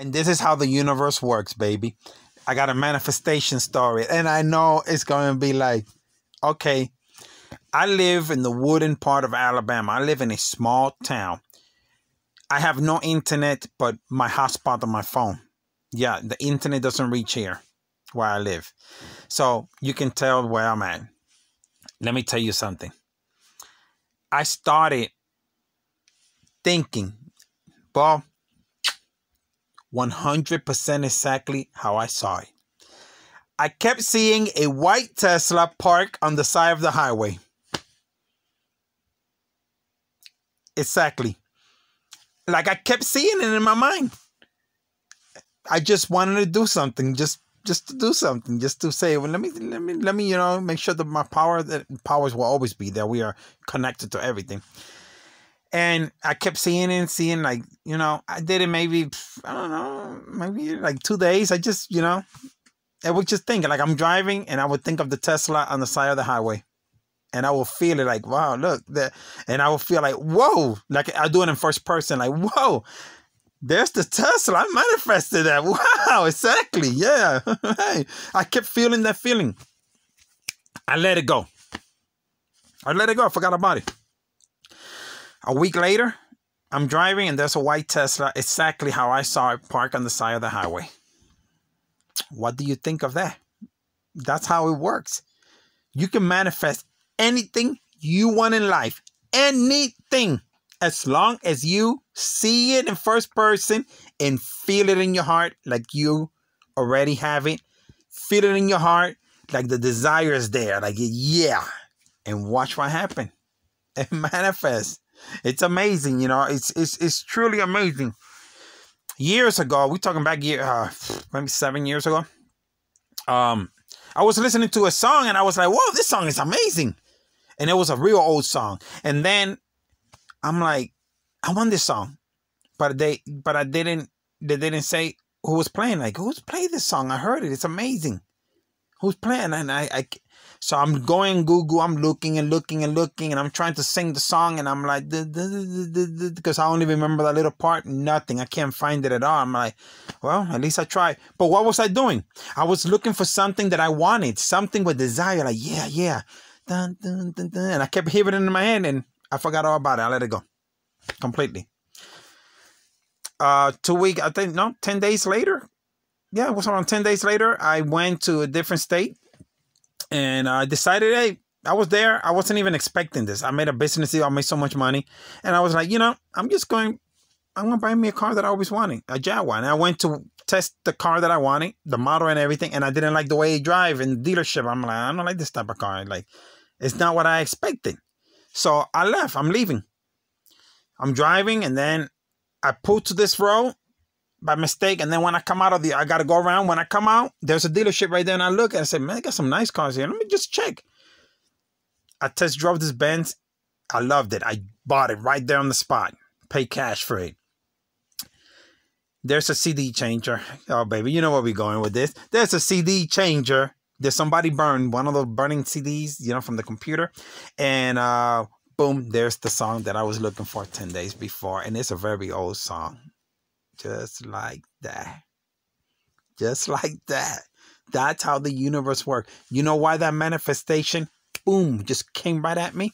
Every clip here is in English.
And this is how the universe works, baby. I got a manifestation story, and I know it's going to be like, okay, I live in the wooden part of Alabama. I live in a small town. I have no internet but my hotspot on my phone. Yeah, the internet doesn't reach here where I live. So you can tell where I'm at. Let me tell you something. I started thinking, well. 100% exactly how I saw it. I kept seeing a white Tesla park on the side of the highway. Exactly. Like I kept seeing it in my mind. I just wanted to do something, just just to do something, just to say, well, let me let me let me you know make sure that my power that powers will always be there. We are connected to everything. And I kept seeing it and seeing, like, you know, I did it maybe, I don't know, maybe like two days. I just, you know, I would just think, like, I'm driving and I would think of the Tesla on the side of the highway. And I will feel it like, wow, look. that, and I will feel like, whoa. Like, i do it in first person, like, whoa, there's the Tesla. I manifested that. Wow, exactly. Yeah. hey, I kept feeling that feeling. I let it go. I let it go. I forgot about it. A week later, I'm driving and there's a white Tesla exactly how I saw it parked on the side of the highway. What do you think of that? That's how it works. You can manifest anything you want in life, anything, as long as you see it in first person and feel it in your heart like you already have it. Feel it in your heart like the desire is there, like, yeah. And watch what happen. It manifests. It's amazing, you know. It's it's it's truly amazing. Years ago, we talking back year, uh, maybe seven years ago. Um, I was listening to a song and I was like, "Whoa, this song is amazing," and it was a real old song. And then I'm like, "I want this song," but they but I didn't they didn't say who was playing. Like, who's played this song? I heard it. It's amazing. Who's playing? And I I so I'm going Google, I'm looking and looking and looking, and I'm trying to sing the song, and I'm like, because I only remember that little part, nothing. I can't find it at all. I'm like, well, at least I tried. But what was I doing? I was looking for something that I wanted, something with desire, like, yeah, yeah. Dun, dun, dun, dun. And I kept hearing it in my head, and I forgot all about it. I let it go completely. Uh, two week, I think, no, 10 days later. Yeah, it was around 10 days later. I went to a different state and I decided, hey, I was there. I wasn't even expecting this. I made a business deal. I made so much money, and I was like, you know, I'm just going. I'm gonna buy me a car that I always wanted, a Jaguar. And I went to test the car that I wanted, the model and everything, and I didn't like the way it drive in dealership. I'm like, I don't like this type of car. Like, it's not what I expected. So I left. I'm leaving. I'm driving, and then I pulled to this road, by mistake. And then when I come out of the, I got to go around. When I come out, there's a dealership right there. And I look and I say, man, I got some nice cars here. Let me just check. I test drove this Benz. I loved it. I bought it right there on the spot. Pay cash for it. There's a CD changer. Oh, baby, you know where we're going with this. There's a CD changer. There's somebody burned one of those burning CDs, you know, from the computer. And uh, boom, there's the song that I was looking for 10 days before. And it's a very old song. Just like that. Just like that. That's how the universe works. You know why that manifestation, boom, just came right at me?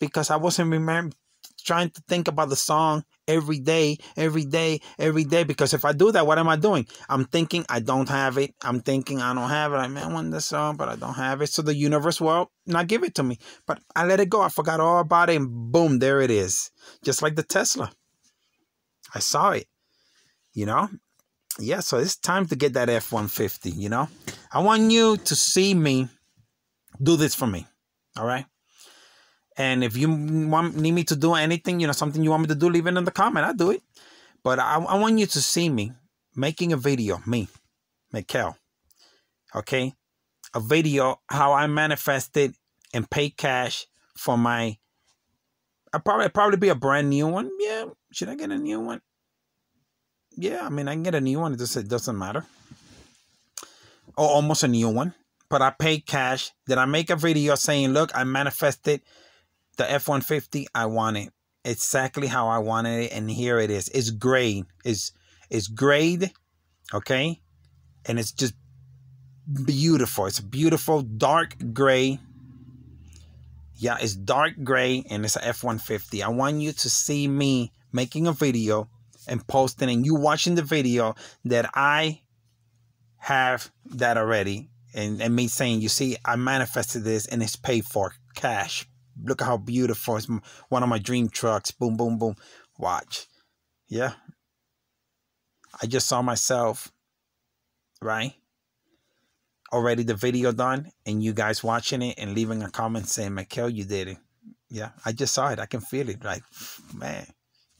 Because I wasn't remember trying to think about the song every day, every day, every day. Because if I do that, what am I doing? I'm thinking I don't have it. I'm thinking I don't have it. I want this song, but I don't have it. So the universe will not give it to me. But I let it go. I forgot all about it, and boom, there it is. Just like the Tesla. I saw it you know? Yeah, so it's time to get that F 150, you know? I want you to see me do this for me, all right? And if you want need me to do anything, you know, something you want me to do, leave it in the comment. I'll do it. But I, I want you to see me making a video, me, Mikel, okay? A video how I manifested and paid cash for my I probably probably be a brand new one. Yeah, should I get a new one? yeah, I mean, I can get a new one. It just it doesn't matter. Or almost a new one. But I pay cash. Did I make a video saying, look, I manifested the F 150. I want it exactly how I wanted it. And here it is. It's grade. It's, it's grade. Okay. And it's just beautiful. It's a beautiful dark gray. Yeah, it's dark gray and it's a F 150. I want you to see me making a video and posting and you watching the video that I have that already and, and me saying, you see, I manifested this and it's paid for cash. Look at how beautiful it's one of my dream trucks. Boom, boom, boom. Watch. Yeah. I just saw myself, right? Already the video done and you guys watching it and leaving a comment saying, Mikel, you did it. Yeah. I just saw it. I can feel it. Like, man.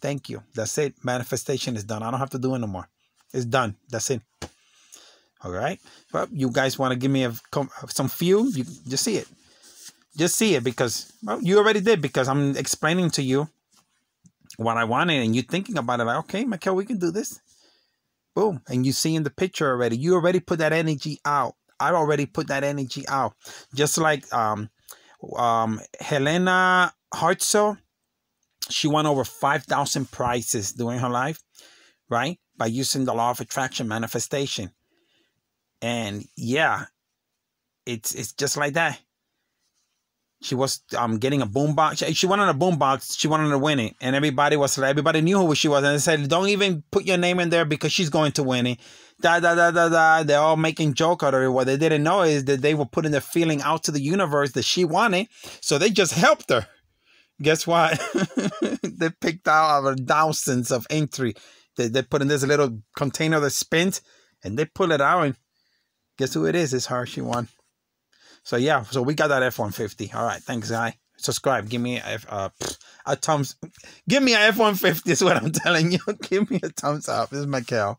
Thank you. That's it. Manifestation is done. I don't have to do it no more. It's done. That's it. All right. Well, you guys want to give me a, some fuel? You just see it. Just see it because well, you already did because I'm explaining to you what I wanted and you're thinking about it like, okay, Michael, we can do this. Boom. And you see in the picture already. You already put that energy out. I already put that energy out. Just like um, um, Helena Hartzell she won over 5,000 prizes during her life, right? By using the law of attraction manifestation. And yeah, it's it's just like that. She was um getting a boombox. She, she wanted a boombox. She wanted to win it, and everybody was like, everybody knew who she was, and they said, "Don't even put your name in there because she's going to win it." Da da da da da. They're all making joke out of it. What they didn't know is that they were putting their feeling out to the universe that she wanted, so they just helped her guess what? they picked out our thousands of entry. They, they put in this little container that spins and they pull it out and guess who it is? It's Hershey one. So yeah, so we got that F-150. All right, thanks, guy. Subscribe. Give me a, uh, a thumbs. Give me a F-150 is what I'm telling you. give me a thumbs up. This is cow.